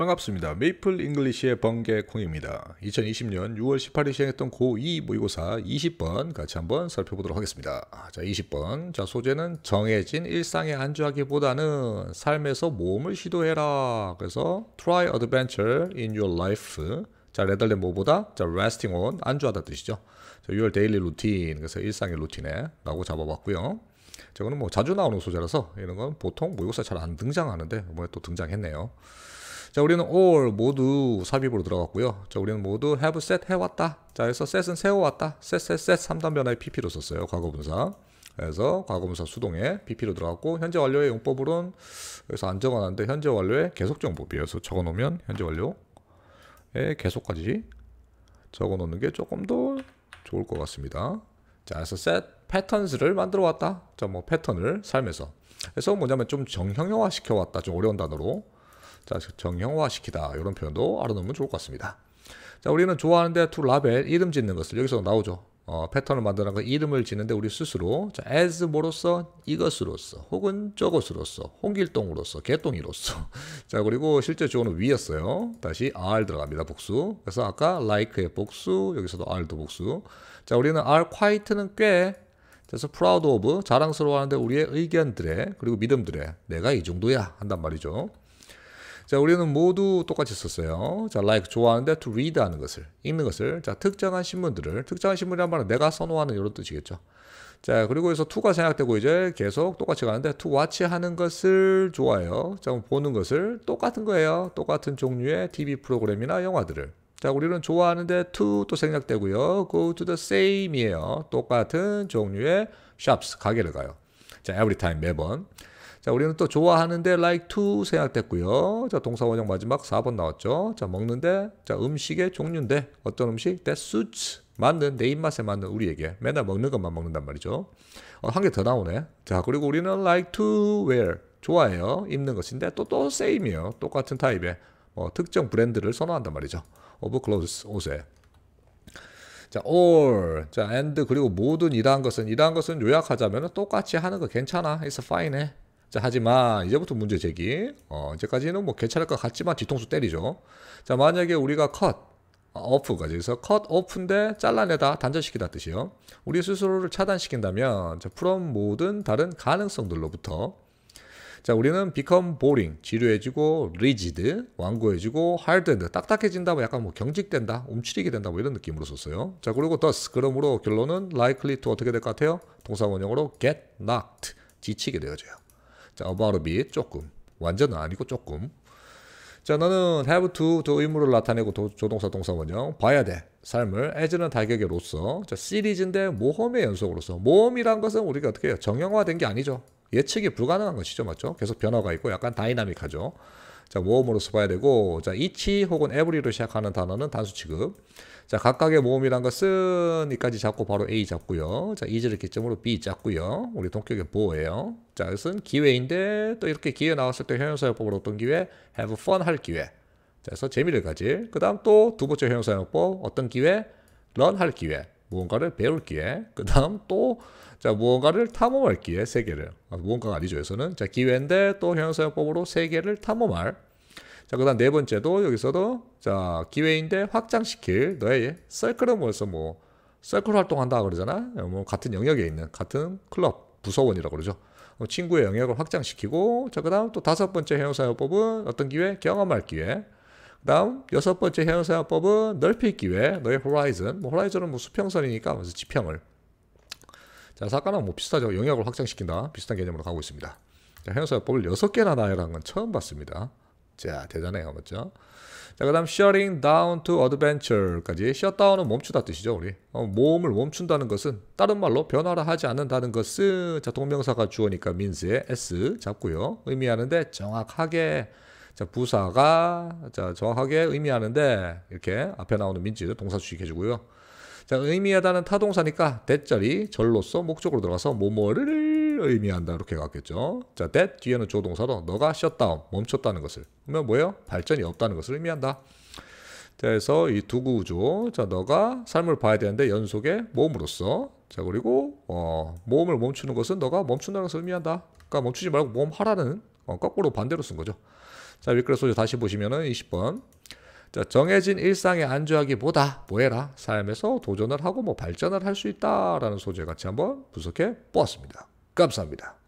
반갑습니다. 메이플 잉글리시의 번개콩입니다. 2020년 6월 18일 시행했던 고2 모의고사 20번 같이 한번 살펴보도록 하겠습니다. 아, 자, 20번. 자, 소재는 정해진 일상에 안주하기보다는 삶에서 모험을 시도해라. 그래서 try adventure in your life. 자, 레달렛 뭐보다 자, resting on 안주하다 뜻이죠. 자, your daily routine. 그래서 일상의 루틴에라고 잡아봤고요. 저거는 뭐 자주 나오는 소재라서 이런 건 보통 모의고사 잘 안 등장하는데 이번에 또 등장했네요. 자, 우리는 all 모두 삽입으로 들어갔고요. 자, 우리는 모두 have set 해왔다. 자, 그래서 set은 세워왔다. set, set, set 3단 변화의 pp로 썼어요. 과거분사. 그래서 과거분사 수동에 pp로 들어갔고 현재 완료의 용법으로는 여서안 적어놨는데 현재 완료의 계속정보비에요 그래서 적어놓으면 현재 완료에 계속까지 적어놓는 게 조금 더 좋을 것 같습니다. 자, 그래서 set p a t t e r n s 를 만들어 왔다. 자, 뭐 패턴을 삶에서. 그래서 뭐냐면 좀 정형화 시켜 왔다. 좀 어려운 단어로. 자, 정형화시키다 이런 표현도 알아놓으면 좋을 것 같습니다. 자, 우리는 좋아하는데 to 라벨 이름 짓는 것을 여기서 나오죠. 어, 패턴을 만드는 그 이름을 짓는데 우리 스스로 자, as 뭐로서 이것으로서 혹은 저것으로서 홍길동으로서 개똥이로서 자 그리고 실제 주어는 위였어요 다시 r 들어갑니다 복수 그래서 아까 like의 복수 여기서도 r도 복수 자 우리는 r quite는 꽤 그래서 proud of 자랑스러워하는데 우리의 의견들에 그리고 믿음들에 내가 이 정도야 한단 말이죠 자, 우리는 모두 똑같이 썼어요. 자, like 좋아하는데 to read 하는 것을, 읽는 것을. 자, 특정한 신문들을, 특정한 신문이란 말은 내가 선호하는 이런 뜻이겠죠. 자, 그리고 해서 to가 생각되고 이제 계속 똑같이 가는데 to watch 하는 것을 좋아해요. 자, 보는 것을 똑같은 거예요. 똑같은 종류의 TV 프로그램이나 영화들을. 자, 우리는 좋아하는데 to 또 생략되고요. go to the same이에요. 똑같은 종류의 shops, 가게를 가요. 자, every time 매번. 자, 우리는 또 좋아하는데 like to 생각됐고요. 자, 동사 원형 마지막 4번 나왔죠. 자, 먹는데 자, 음식의 종류인데 어떤 음식? that suits 맞는 내 입맛에 맞는 우리에게 맨날 먹는 것만 먹는단 말이죠. 어, 한 개 더 나오네. 자, 그리고 우리는 like to wear 좋아해요. 입는 것인데 또또 또 same이에요. 똑같은 타입의 어, 특정 브랜드를 선호한단 말이죠. of clothes 옷에. 자, all, 자, and 그리고 모든 이러한 것은 이러한 것은 요약하자면 똑같이 하는 거 괜찮아, it's fine 해. 자, 하지만 이제부터 문제 제기. 어, 이제까지는 뭐 괜찮을 것 같지만 뒤통수 때리죠. 자, 만약에 우리가 컷, 어프가 아, 여기서 컷 오프인데 잘라내다 단절시키다 뜻이요. 우리 스스로를 차단시킨다면 자, from 모든 다른 가능성들로부터 자, 우리는 become boring, 지루해지고 rigid, 완고해지고 hardened, 딱딱해진다, 뭐 약간 뭐 경직된다, 움츠리게 된다, 뭐 이런 느낌으로 썼어요. 자, 그리고 thus, 그러므로 결론은 likely to 어떻게 될 것 같아요? 동사원형으로 get knocked, 지치게 되어져요. 자, about a bit 조금. 완전은 아니고 조금. 자, 너는 have to 도 의무를 나타내고 도, 조동사 동사 원형 봐야 돼. 삶을 as는 다격으로서 자, 시리즈인데 모험의 연속으로서 모험이란 것은 우리가 어떻게 해요? 정형화된 게 아니죠. 예측이 불가능한 것이죠. 맞죠? 계속 변화가 있고 약간 다이나믹하죠. 자, 모음으로써 봐야 되고, 자, 이치 혹은 에브리로 시작하는 단어는 단수 취급. 자, 각각의 모음이란 것은 이까지 잡고 바로 A 잡고요. 자, 이즈를 기점으로 B 잡고요. 우리 동격의 보호예요. 자, 이것은 기회인데 또 이렇게 기회 나왔을 때 형용사용법으로 어떤 기회? have fun 할 기회. 자, 그래서 재미를 가질. 그 다음 또 두 번째 형용사용법 어떤 기회? r n 할 기회. 무언가를 배울 기회, 그 다음 또, 자, 무언가를 탐험할 기회, 세계를 아, 무언가가 아니죠, 여기서는. 자, 기회인데 또형용사법으로세 개를 탐험할. 자, 그 다음 네 번째도 여기서도, 자, 기회인데 확장시킬 너의 셀클을 모여서 뭐, 셀클 활동한다 그러잖아. 뭐, 같은 영역에 있는, 같은 클럽, 부서원이라고 그러죠. 어, 친구의 영역을 확장시키고, 자, 그 다음 또 다섯 번째 형용사법은 어떤 기회? 경험할 기회. 그 다음 여섯 번째 해양사용법은 넓히기 위해 너의 호라이즌 뭐 호라이즌은 뭐 수평선이니까 그래서 지평을 자 사과랑 뭐 비슷하죠 영역을 확장시킨다 비슷한 개념으로 가고 있습니다 자해양법을 여섯 개나 나열한 건 처음 봤습니다 자 대단해요 맞죠 자, 그 다음 shutting down to adventure까지 shutdown은 멈추다 뜻이죠 우리 어, 모을 멈춘다는 것은 다른 말로 변화를 하지 않는다는 것은 자 동명사가 주어니까 means에 s 잡고요 의미하는데 정확하게 자, 부사가 자, 정확하게 의미하는데 이렇게 앞에 나오는 민지 동사 수식 해주고요. 자, 의미하다는 타동사니까 대절이 절로서 목적으로 들어가서 뭐뭐를 의미한다 이렇게 갔겠죠. 자, t 뒤에는 조동사로 너가 s h u 멈췄다는 것을 그러면 뭐예요? 발전이 없다는 것을 의미한다. 자, 그래서 이 두 구조 자, 너가 삶을 봐야 되는데 연속의 모으로써 자, 그리고 어, 모을 멈추는 것은 너가 멈춘다는 것을 의미한다. 그러니까 멈추지 말고 모하라는 어, 거꾸로 반대로 쓴 거죠. 자, 클글 소주 다시 보시면은 20번. 자, 정해진 일상에 안주하기보다 뭐해라? 삶에서 도전을 하고 뭐 발전을 할 수 있다라는 소재 같이 한번 분석해 보았습니다. 감사합니다.